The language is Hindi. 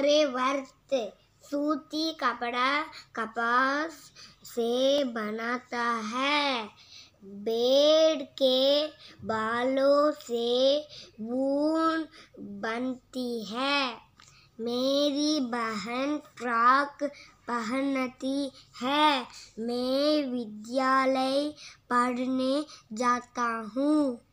हरे वर्त सूती कपड़ा कपास से बनाता है बेड के बालों से ऊन बनती है मेरी बहन फ्रॉक पहनती है मैं विद्यालय पढ़ने जाता हूँ